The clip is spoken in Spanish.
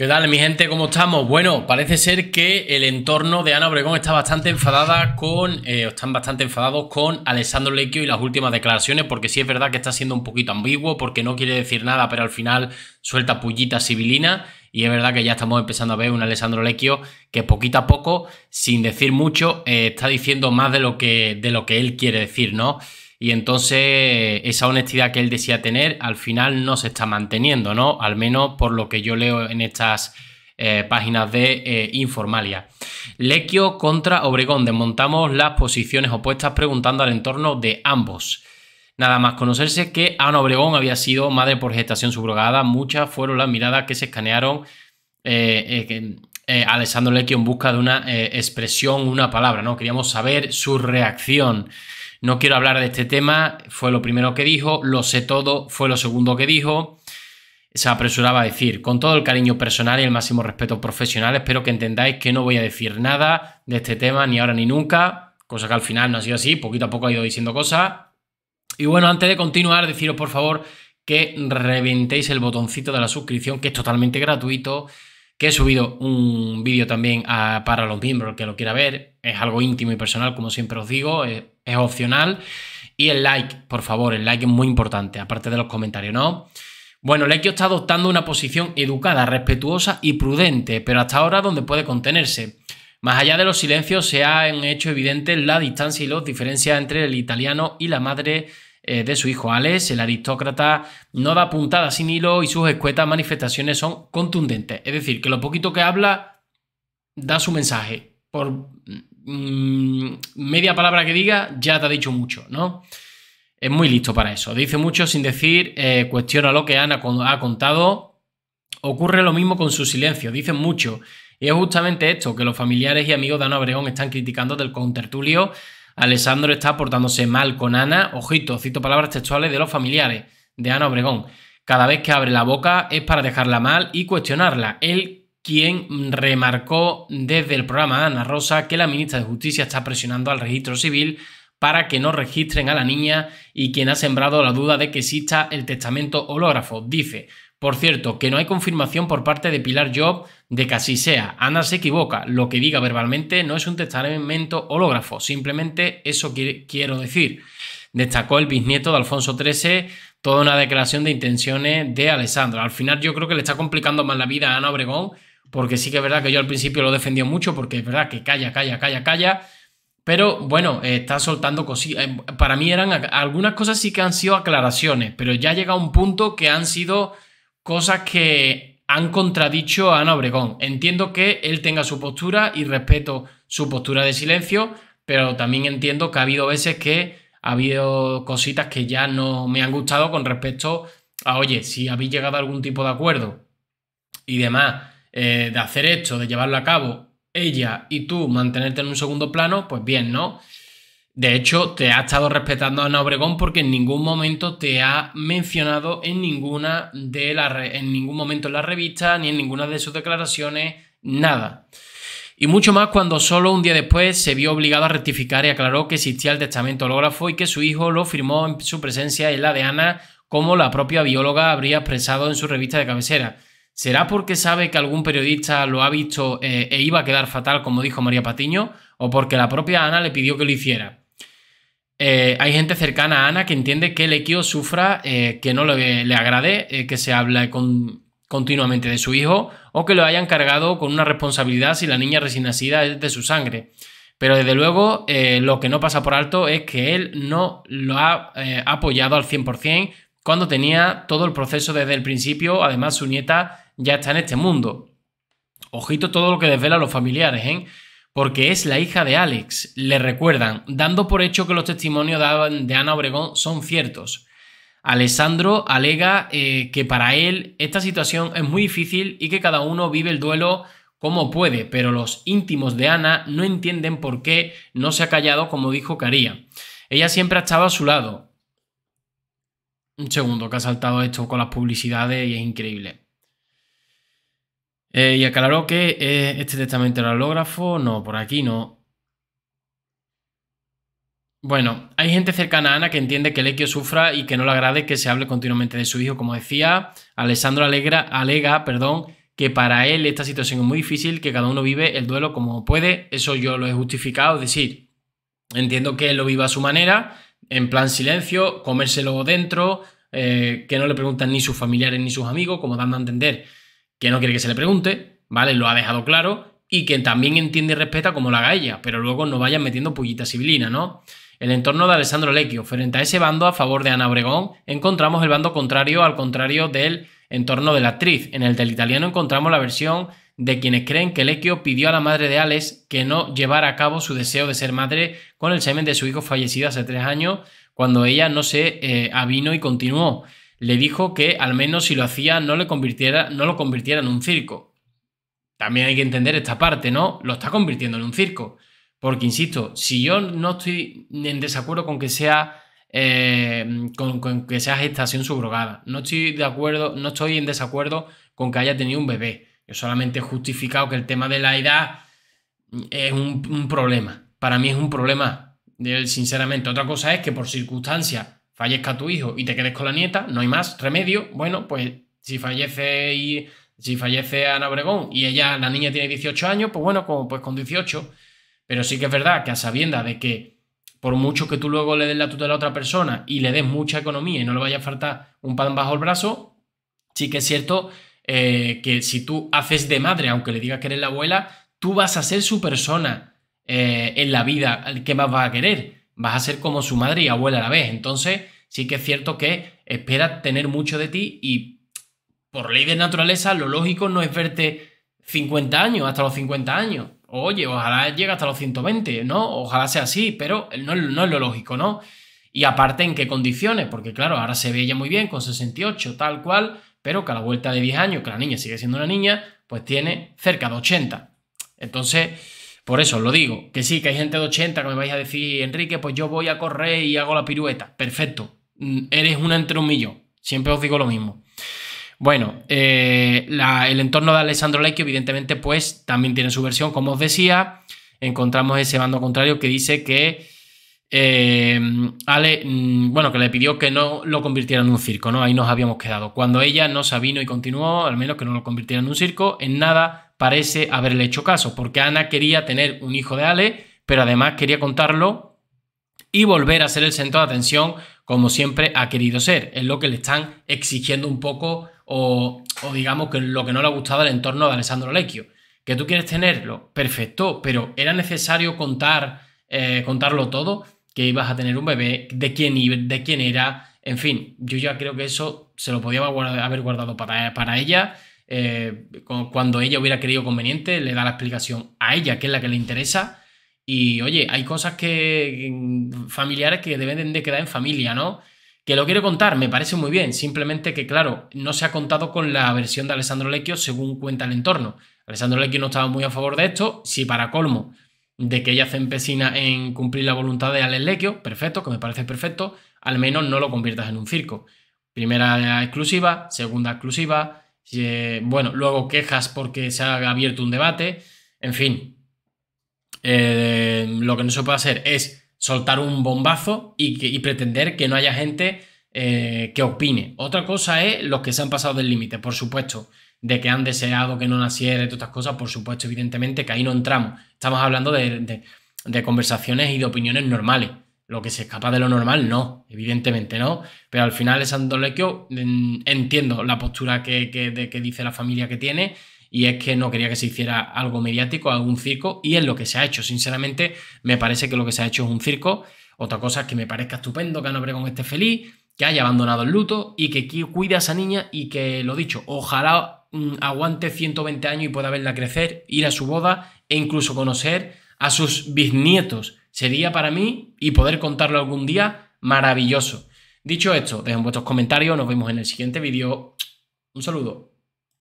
¿Qué tal, mi gente? ¿Cómo estamos? Bueno, parece ser que el entorno de Ana Obregón está bastante enfadada con. Eh, están bastante enfadados con Alessandro Lequio y las últimas declaraciones, porque sí es verdad que está siendo un poquito ambiguo, porque no quiere decir nada, pero al final suelta pullita sibilina. Y es verdad que ya estamos empezando a ver un Alessandro Lecchio que poquito a poco, sin decir mucho, eh, está diciendo más de lo que, de lo que él quiere decir, ¿no? Y entonces esa honestidad que él decía tener al final no se está manteniendo, ¿no? Al menos por lo que yo leo en estas eh, páginas de eh, Informalia. Lequio contra Obregón. Desmontamos las posiciones opuestas preguntando al entorno de ambos. Nada más conocerse que Ana Obregón había sido madre por gestación subrogada, muchas fueron las miradas que se escanearon eh, Alessandro Lequio en busca de una expresión, una palabra, ¿no? Queríamos saber su reacción. No quiero hablar de este tema, fue lo primero que dijo, lo sé todo, fue lo segundo que dijo. Se apresuraba a decir, con todo el cariño personal y el máximo respeto profesional, espero que entendáis que no voy a decir nada de este tema, ni ahora ni nunca, cosa que al final no ha sido así, poquito a poco ha ido diciendo cosas. Y bueno, antes de continuar, deciros por favor que reventéis el botoncito de la suscripción, que es totalmente gratuito que he subido un vídeo también para los miembros que lo quiera ver. Es algo íntimo y personal, como siempre os digo, es, opcional. Y el like, por favor, el like es muy importante, aparte de los comentarios, ¿no? Bueno, Lekio está adoptando una posición educada, respetuosa y prudente, pero hasta ahora donde puede contenerse. Más allá de los silencios, se han hecho evidentes la distancia y las diferencias entre el italiano y la madre eh, de su hijo Alex, el aristócrata no da puntadas sin hilo y sus escuetas manifestaciones son contundentes. Es decir, que lo poquito que habla da su mensaje. Por mm, media palabra que diga, ya te ha dicho mucho, ¿no? Es muy listo para eso. Dice mucho sin decir, eh, cuestiona lo que Ana ha contado. Ocurre lo mismo con su silencio, dice mucho. Y es justamente esto que los familiares y amigos de Ana Obregón están criticando del contertulio Alessandro está portándose mal con Ana. Ojito, cito palabras textuales de los familiares de Ana Obregón. Cada vez que abre la boca es para dejarla mal y cuestionarla. Él quien remarcó desde el programa Ana Rosa que la ministra de Justicia está presionando al registro civil para que no registren a la niña y quien ha sembrado la duda de que exista el testamento hológrafo. Dice, por cierto, que no hay confirmación por parte de Pilar Job de que así sea. Ana se equivoca. Lo que diga verbalmente no es un testamento hológrafo. Simplemente eso quiero decir. Destacó el bisnieto de Alfonso XIII toda una declaración de intenciones de Alessandra. Al final yo creo que le está complicando más la vida a Ana Obregón, porque sí que es verdad que yo al principio lo defendió mucho, porque es verdad que calla, calla, calla, calla. Pero bueno, está soltando cosillas. Eh, para mí eran algunas cosas sí que han sido aclaraciones, pero ya llega un punto que han sido Cosas que han contradicho a Ana Obregón. Entiendo que él tenga su postura y respeto su postura de silencio, pero también entiendo que ha habido veces que ha habido cositas que ya no me han gustado con respecto a, oye, si habéis llegado a algún tipo de acuerdo y demás, eh, de hacer esto, de llevarlo a cabo, ella y tú mantenerte en un segundo plano, pues bien, ¿no? De hecho, te ha estado respetando Ana Obregón porque en ningún momento te ha mencionado en ninguna de las en ningún momento en la revista, ni en ninguna de sus declaraciones, nada. Y mucho más cuando solo un día después se vio obligado a rectificar y aclaró que existía el testamento hológrafo y que su hijo lo firmó en su presencia en la de Ana, como la propia bióloga habría expresado en su revista de cabecera. ¿Será porque sabe que algún periodista lo ha visto eh, e iba a quedar fatal, como dijo María Patiño? ¿O porque la propia Ana le pidió que lo hiciera? Eh, hay gente cercana a Ana que entiende que el equio sufra, eh, que no eh, le, agrade que se hable con, continuamente de su hijo o que lo hayan cargado con una responsabilidad si la niña recién nacida es de su sangre. Pero desde luego lo que no pasa por alto es que él no lo ha apoyado al 100% cuando tenía todo el proceso desde el principio. Además, su nieta ya está en este mundo. Ojito todo lo que desvela a los familiares, ¿eh? porque es la hija de Alex, le recuerdan, dando por hecho que los testimonios de Ana Obregón son ciertos. Alessandro alega eh, que para él esta situación es muy difícil y que cada uno vive el duelo como puede, pero los íntimos de Ana no entienden por qué no se ha callado como dijo que Ella siempre ha estado a su lado. Un segundo que ha saltado esto con las publicidades y es increíble. Eh, y aclaró que eh, este testamento era hológrafo. No, por aquí no. Bueno, hay gente cercana a Ana que entiende que Lequio sufra y que no le agrade que se hable continuamente de su hijo. Como decía, Alessandro Alegra, alega perdón, que para él esta situación es muy difícil, que cada uno vive el duelo como puede. Eso yo lo he justificado, es decir, entiendo que él lo viva a su manera, en plan silencio, comérselo dentro, eh, que no le preguntan ni sus familiares ni sus amigos, como dando a entender que no quiere que se le pregunte, ¿vale? Lo ha dejado claro y que también entiende y respeta como la haga ella, pero luego no vayan metiendo pullitas sibilinas, ¿no? El entorno de Alessandro Lecchio. Frente a ese bando a favor de Ana Obregón, encontramos el bando contrario al contrario del entorno de la actriz. En el del italiano encontramos la versión de quienes creen que Lecchio pidió a la madre de Alex que no llevara a cabo su deseo de ser madre con el semen de su hijo fallecido hace tres años, cuando ella no se eh, avino y continuó le dijo que al menos si lo hacía no, le convirtiera, no lo convirtiera en un circo. También hay que entender esta parte, ¿no? Lo está convirtiendo en un circo. Porque, insisto, si yo no estoy en desacuerdo con que sea eh, con, que sea gestación subrogada. No estoy de acuerdo, no estoy en desacuerdo con que haya tenido un bebé. Yo solamente he justificado que el tema de la edad es un, un problema. Para mí es un problema, sinceramente. Otra cosa es que por circunstancias fallezca tu hijo y te quedes con la nieta, no hay más remedio. Bueno, pues si fallece y si fallece Ana Obregón y ella, la niña tiene 18 años, pues bueno, como pues con 18. Pero sí que es verdad que a sabienda de que por mucho que tú luego le des la tutela a otra persona y le des mucha economía y no le vaya a faltar un pan bajo el brazo, sí que es cierto eh, que si tú haces de madre, aunque le digas que eres la abuela, tú vas a ser su persona eh, en la vida, al que más va a querer vas a ser como su madre y abuela a la vez. Entonces, sí que es cierto que espera tener mucho de ti y por ley de naturaleza lo lógico no es verte 50 años, hasta los 50 años. Oye, ojalá llegue hasta los 120, ¿no? Ojalá sea así, pero no, no es lo lógico, ¿no? Y aparte, ¿en qué condiciones? Porque claro, ahora se ve ella muy bien con 68, tal cual, pero que a la vuelta de 10 años, que la niña sigue siendo una niña, pues tiene cerca de 80. Entonces, por eso lo digo, que sí, que hay gente de 80 que me vais a decir, Enrique, pues yo voy a correr y hago la pirueta. Perfecto, mm, eres una entre un millón. Siempre os digo lo mismo. Bueno, eh, el entorno de Alessandro Lecchio, evidentemente, pues también tiene su versión, como os decía. Encontramos ese bando contrario que dice que Em, Ale, mm, bueno, que le pidió que no lo convirtiera en un circo, ¿no? Ahí nos habíamos quedado. Cuando ella no sabino y continuó, al menos que no lo convirtiera en un circo, en nada parece haberle hecho caso, porque Ana quería tener un hijo de Ale, pero además quería contarlo y volver a ser el centro de atención como siempre ha querido ser. Es lo que le están exigiendo un poco o, digamos que lo que no le ha gustado el entorno de Alessandro Lecchio. Que tú quieres tenerlo, perfecto, pero ¿era necesario contar, eh, contarlo todo? que ibas a tener un bebé, de quién, de quién era, en fin, yo ya creo que eso se lo podía haber guardado para, para ella. Eh, cuando ella hubiera querido conveniente, le da la explicación a ella, que es la que le interesa. Y oye, hay cosas que mm, familiares que deben de quedar en familia, ¿no? Que lo quiero contar, me parece muy bien. Simplemente que, claro, no se ha contado con la versión de Alessandro Lecchio según cuenta el entorno. Alessandro Lecchio no estaba muy a favor de esto. Si para colmo de que ella se empecina en cumplir la voluntad de Alex perfecto, que me parece perfecto, al menos no lo conviertas en un circo. Primera exclusiva, segunda exclusiva, eh, bueno, luego quejas porque se ha abierto un debate, en fin. Eh, lo que no se puede hacer es soltar un bombazo y, pretender que no haya gente eh, que opine. Otra cosa es los que se han pasado del límite, por supuesto de que han deseado que no naciera y todas estas cosas, por supuesto, evidentemente, que ahí no entramos. Estamos hablando de, conversaciones y de opiniones normales. Lo que se escapa de lo normal, no, evidentemente no. Pero al final, es Andolequio entiendo la postura que, dice la familia que tiene, y es que no quería que se hiciera algo mediático, algún circo, y es lo que se ha hecho. Sinceramente, me parece que lo que se ha hecho es un circo. Otra cosa es que me parezca estupendo que Ana con esté feliz, que haya abandonado el luto y que cuide a esa niña y que, lo dicho, ojalá Mm, aguante 120 años y pueda verla crecer, ir a su boda e incluso conocer a sus bisnietos. Sería para mí, y poder contarlo algún día, maravilloso. Dicho esto, dejen vuestros comentarios, nos vemos en el siguiente vídeo. Un saludo.